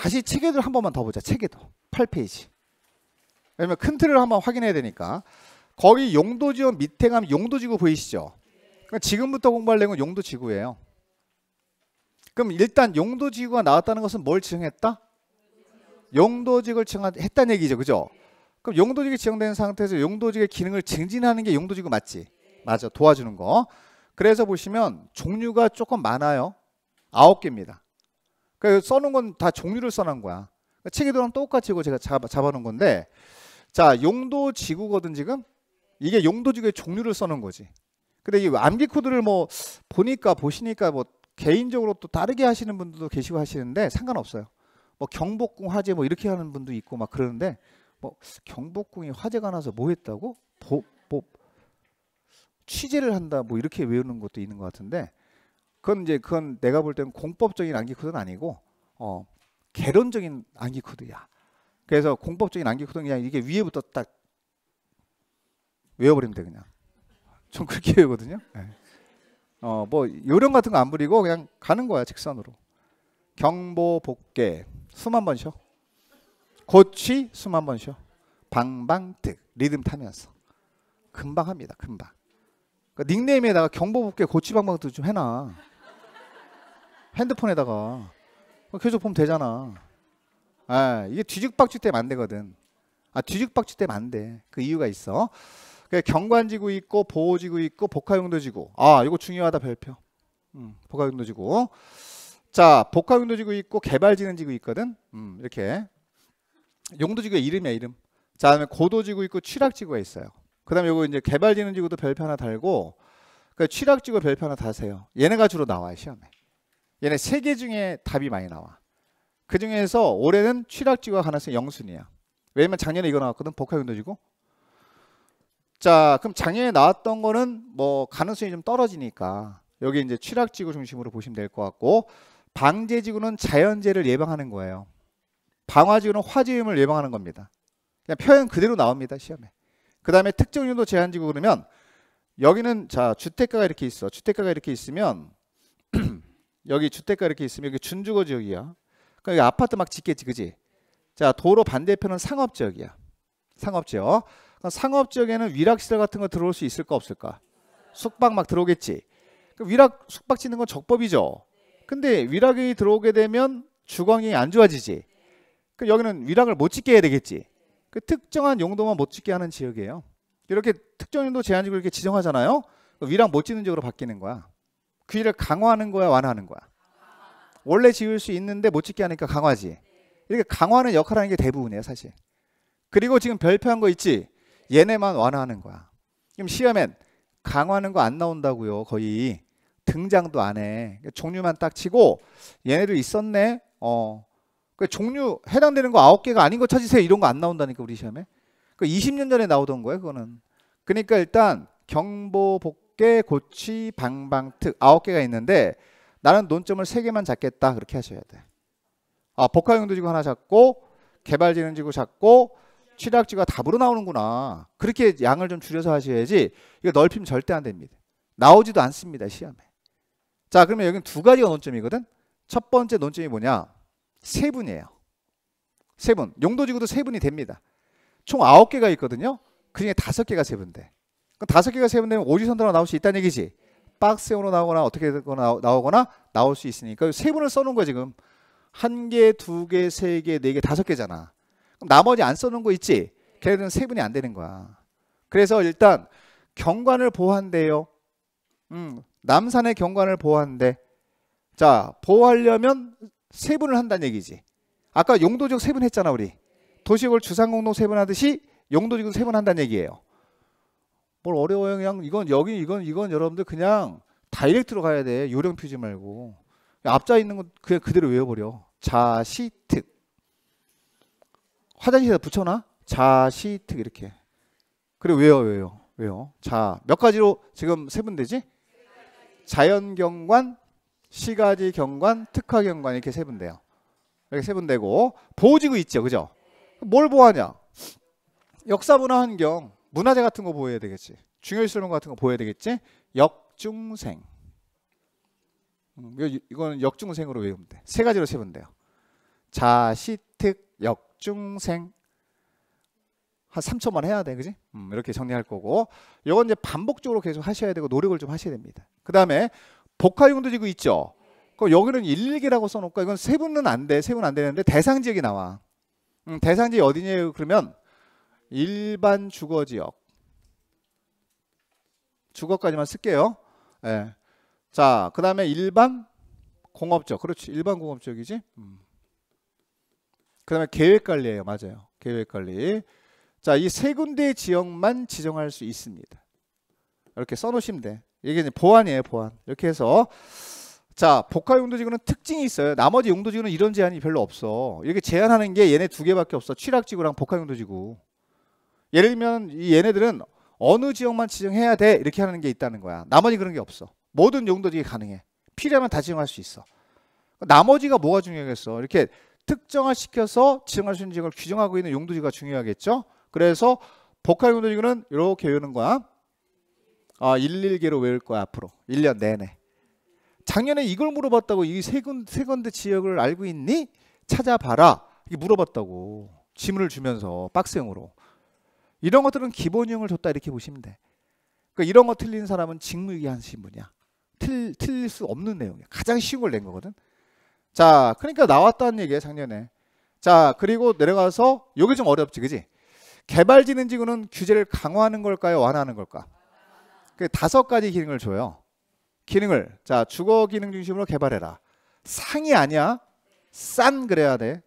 다시 체계도를 한 번만 더 보자. 체계도. 8페이지. 왜냐면 큰 틀을 한 번 확인해야 되니까. 거기 용도 지원 밑에 가면 용도 지구 보이시죠? 그러니까 지금부터 공부할 내용은 용도 지구예요. 그럼 일단 용도 지구가 나왔다는 것은 뭘 지정했다? 용도 지구를 지정했다는 얘기죠. 그죠? 그럼 용도지구 지정된 상태에서 용도지구의 기능을 증진하는 게 용도지구 맞지? 맞아. 도와주는 거. 그래서 보시면 종류가 조금 많아요. 아홉 개입니다. 그러니까 써놓은 건 다 종류를 써놓은 거야. 그러니까 체계도랑 똑같이 이거 제가 잡아, 잡아놓은 건데 자 용도 지구거든 지금 이게 용도 지구의 종류를 써놓은 거지. 근데 이 암기 코드를 뭐 보니까 보시니까 뭐 개인적으로 또 다르게 하시는 분들도 계시고 하시는데 상관없어요. 뭐 경복궁 화재 뭐 이렇게 하는 분도 있고 막 그러는데 뭐 경복궁이 화재가 나서 뭐 했다고? 보, 뭐 취재를 한다 뭐 이렇게 외우는 것도 있는 것 같은데 그건 이제 그건 내가 볼 때는 공법적인 암기 코드는 아니고 어 개론적인 암기 코드야. 그래서 공법적인 암기 코드는 그냥 이게 위에부터 딱 외워버리면 돼 그냥. 좀 그렇게 외우거든요. 네. 어뭐 요령 같은 거 안 부리고 그냥 가는 거야 직선으로. 경보 복개숨 한 번쉬 고치 숨한 번쉬방방특 리듬 타면서 금방 합니다. 금방. 그러니까 닉네임에다가 경보 복개 고치 방방득 좀 해놔. 핸드폰에다가 계속 보면 되잖아. 아, 이게 뒤죽박죽 때문에 안 되거든. 아, 뒤죽박죽 때문에 안 돼. 그 이유가 있어. 경관지구 있고 보호지구 있고 복합용도지구. 아, 이거 중요하다 별표. 음, 복합용도지구. 자, 복합용도지구 있고 개발지능지구 있거든. 음, 이렇게 용도지구의 이름이야 이름. 자, 다음에 고도지구 있고 취락지구가 있어요. 그다음에 요거 이제 개발지능지구도 별표 하나 달고, 그 그러니까 취락지구 별표 하나 다세요. 얘네가 주로 나와 요 시험에. 얘네 세 개 중에 답이 많이 나와. 그 중에서 올해는 취락지구가 가능성이 영순이야. 왜냐면 작년에 이거 나왔거든. 복합윤도지구 자, 그럼 작년에 나왔던 거는 뭐 가능성이 좀 떨어지니까 여기 이제 취락지구 중심으로 보시면 될 것 같고 방제지구는 자연재를 예방하는 거예요. 방화지구는 화재위을 예방하는 겁니다. 그냥 표현 그대로 나옵니다 시험에. 그 다음에 특정 윤도 제한지구 그러면 여기는 자 주택가가 이렇게 있어. 주택가가 이렇게 있으면 여기 주택가 이렇게 있으면 여기 준주거 지역이야. 그러니까 여기 아파트 막 짓겠지, 그지? 자, 도로 반대편은 상업 지역이야. 상업 지역. 상업 지역에는 위락 시설 같은 거 들어올 수 있을까 없을까? 숙박 막 들어오겠지. 그러니까 위락 숙박 짓는 건 적법이죠. 근데 위락이 들어오게 되면 주광이 안 좋아지지. 그 여기는 위락을 못 짓게 해야 되겠지. 그 특정한 용도만 못 짓게 하는 지역이에요. 이렇게 특정 용도 제한지구 이렇게 지정하잖아요. 위락 못 짓는 지역으로 바뀌는 거야. 귀를 그 강화하는 거야, 완화하는 거야? 원래 지을 수 있는데 못 짓게 하니까 강화지. 이렇게 강화하는 역할하는 게 대부분이에요, 사실. 그리고 지금 별표한 거 있지? 얘네만 완화하는 거야. 그럼 시험엔 강화하는 거 안 나온다고요, 거의. 등장도 안 해. 그러니까 종류만 딱 치고 얘네도 있었네. 어. 그 종류 해당되는 거 아홉 개가 아닌 거 찾으세요. 이런 거 안 나온다니까 우리 시험에. 그 20년 전에 나오던 거예요, 그거는. 그러니까 일단 경보 복개 고치 방방특 9 개가 있는데 나는 논점을 3 개만 잡겠다 그렇게 하셔야 돼. 아 복합용도 지구 하나 잡고 개발지능 지구 잡고 취약지가 구 답으로 나오는구나. 그렇게 양을 좀 줄여서 하셔야지 이거 넓히면 절대 안 됩니다. 나오지도 않습니다 시험에. 자 그러면 여기는 두 가지가 논점이거든. 첫 번째 논점이 뭐냐? 세분이에요. 세분. 용도지구도 세분이 됩니다. 총9 개가 있거든요. 그중에 5 개가 세분돼. 그럼 다섯 개가 세분되면 오지선도로 나올 수 있다는 얘기지. 박스형으로 나오거나 어떻게 되거나 나오거나 나올 수 있으니까 세분을 써놓은 거야 지금. 한 개, 두 개, 세 개, 네 개, 다섯 개잖아. 그럼 나머지 안 써놓은 거 있지? 걔네들은 세분이 안 되는 거야. 그래서 일단 경관을 보호한대요. 음, 남산의 경관을 보호한대. 자, 보호하려면 세분을 한다는 얘기지. 아까 용도적 세분했잖아 우리. 도시골 주상공동 세분하듯이 용도지역 세분한다는 얘기예요. 뭘 어려워요 그냥 이건 여기 이건 이건 여러분들 그냥 다이렉트로 가야 돼 요령 표지 말고 앞자 있는 건 그냥 그대로 외워버려 자시특 화장실에 붙여놔 자시특 이렇게 그래 외워 외워 외워 자 몇 가지로 지금 세분되지 자연경관 시가지 경관 특화경관 이렇게 세분돼요 이렇게 세분되고 보호지구 있죠 그죠 뭘 보호하냐 역사문화 환경 문화재 같은 거 보여야 되겠지. 중요시설물 같은 거 보여야 되겠지. 역중생. 음, 이거는 역중생으로 외우면 돼. 세 가지로 세면 돼요. 자시특 역중생 한 3초만 해야 돼, 그지? 음, 이렇게 정리할 거고, 이건 이제 반복적으로 계속 하셔야 되고 노력을 좀 하셔야 됩니다. 그 다음에 복합용도 지구 있죠. 그 여기는 1일기라고 써놓고 이건 세분은 안 돼, 세분 안 되는데 대상 지역이 나와. 음, 대상 지역이 어디냐 그러면 일반 주거 지역. 주거까지만 쓸게요. 예. 자, 그 다음에 일반 공업적. 그렇지. 일반 공업적이지. 음. 그 다음에 계획관리예요. 맞아요. 계획관리. 자, 이 세 군데 지역만 지정할 수 있습니다. 이렇게 써놓으시면 돼. 이게 이제 보안이에요. 보안. 이렇게 해서 자, 복합 용도지구는 특징이 있어요. 나머지 용도지구는 이런 제한이 별로 없어. 이렇게 제한하는 게 얘네 두 개밖에 없어. 취락지구랑 복합 용도지구. 예를 들면 이 얘네들은 어느 지역만 지정해야 돼 이렇게 하는 게 있다는 거야. 나머지 그런 게 없어. 모든 용도지에 가능해. 필요하면 다 지정할 수 있어. 나머지가 뭐가 중요하겠어? 이렇게 특정화 시켜서 지정할 수 있는 지역을 규정하고 있는 용도지가 중요하겠죠. 그래서 복합 용도지구는 이렇게 외우는 거야. 아, 11개로 외울 거야 앞으로 1년 내내. 작년에 이걸 물어봤다고 이 세군 세건대 지역을 알고 있니? 찾아봐라. 이게 물어봤다고. 지문을 주면서 박스형으로. 이런 것들은 기본형을 줬다 이렇게 보시면 돼. 그러니까 이런 거 틀린 사람은 직무유기한 신분이야. 틀, 틀릴 수 없는 내용이야. 가장 쉬운 걸 낸 거거든. 자, 그러니까 나왔다는 얘기야, 작년에. 자, 그리고 내려가서 요게 좀 어렵지, 그지? 개발지능 지구는 규제를 강화하는 걸까요? 완화하는 걸까? 그 다섯 가지 기능을 줘요. 기능을 자 주거 기능 중심으로 개발해라. 상이 아니야. 싼 그래야 돼.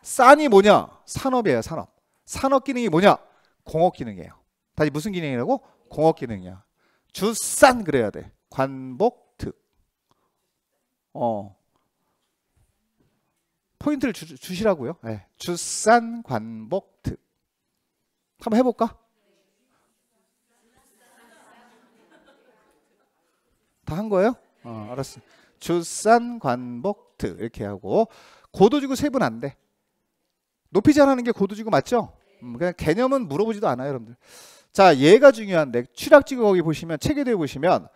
싼이 뭐냐? 산업이에요, 산업. 산업 기능이 뭐냐? 공업 기능이에요. 다시 무슨 기능이라고? 공업 기능이야. 주산 그래야 돼. 관복 특. 어. 포인트를 주, 시라고요 네. 예. 주산 관복 특. 한번 해볼까? 다 한 거예요? 어, 알았어. 주산 관복 특 이렇게 하고 고도지구 세분 안 돼. 높이 자라는 게 고도지구 맞죠? 음, 그냥 개념은 물어보지도 않아요, 여러분들. 자, 얘가 중요한데 추락지구 거기 보시면 책에 대해 보시면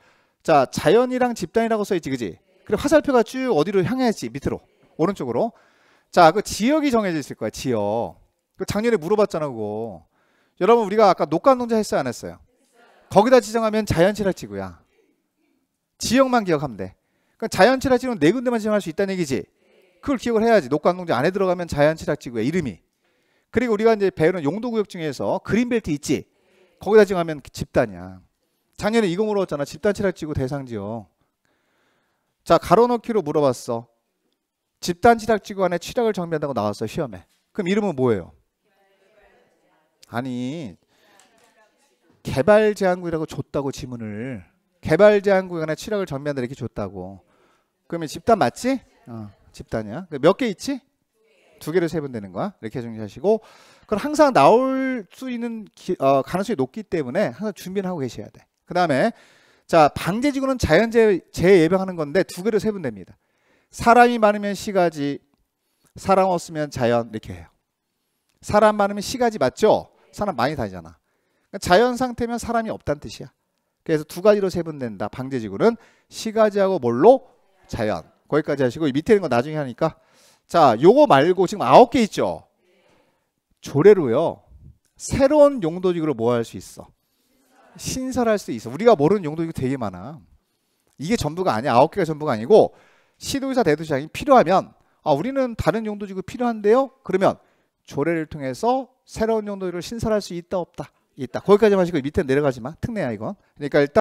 자 자연이랑 집단이라고 써있지, 그지? 그리고 화살표가 쭉 어디로 향해지 밑으로 오른쪽으로. 자, 그 지역이 정해져 있을 거야, 지역. 그 작년에 물어봤잖아, 그거. 여러분 우리가 아까 녹관농자 했어요, 안 했어요? 거기다 지정하면 자연 추락지구야. 지역만 기억하면 돼. 그러니까 자연 치락지구는 네 군데만 지정할 수 있다는 얘기지. 그걸 기억을 해야지. 녹관농지 안에 들어가면 자연 치락지구야 이름이. 그리고 우리가 이제 배우는 용도구역 중에서 그린벨트 있지. 거기다 지금 하면 집단이야. 작년에 이공으로 왔잖아. 집단 치할지구 대상 지역. 자 가로놓기로 물어봤어. 집단 치학지구 안에 치학을 정비한다고 나왔어 시험에. 그럼 이름은 뭐예요? 아니 개발 제한구라고 줬다고 지문을 개발 제한구역 안에 치학을 정비한다 이렇게 줬다고. 그러면 집단 맞지? 어, 집단이야. 몇 개 있지? 두 개를 세분되는 거야. 이렇게 정리하시고 그럼 항상 나올 수 있는 기, 어, 가능성이 높기 때문에 항상 준비를 하고 계셔야 돼. 그 다음에 자 방제지구는 자연재해 예방하는 건데 두개를 세분됩니다. 사람이 많으면 시가지, 사람 없으면 자연 이렇게 해요. 사람 많으면 시가지 맞죠? 사람 많이 다니잖아. 그러니까 자연 상태면 사람이 없다는 뜻이야. 그래서 두 가지로 세분된다. 방제지구는 시가지하고 뭘로? 자연. 거기까지 하시고 밑에 있는 거 나중에 하니까 자, 요거 말고 지금 아홉 개 있죠? 조례로요. 새로운 용도직으로 뭐 할 수 있어? 신설할 수 있어. 우리가 모르는 용도직 되게 많아. 이게 전부가 아니야. 아홉 개가 전부가 아니고 시도의사 대도시장이 필요하면 아, 우리는 다른 용도지구 필요한데요. 그러면 조례를 통해서 새로운 용도를 신설할 수 있다 없다 있다. 거기까지만 하시고 밑에 내려가지 마. 특례야 이건. 그러니까 일단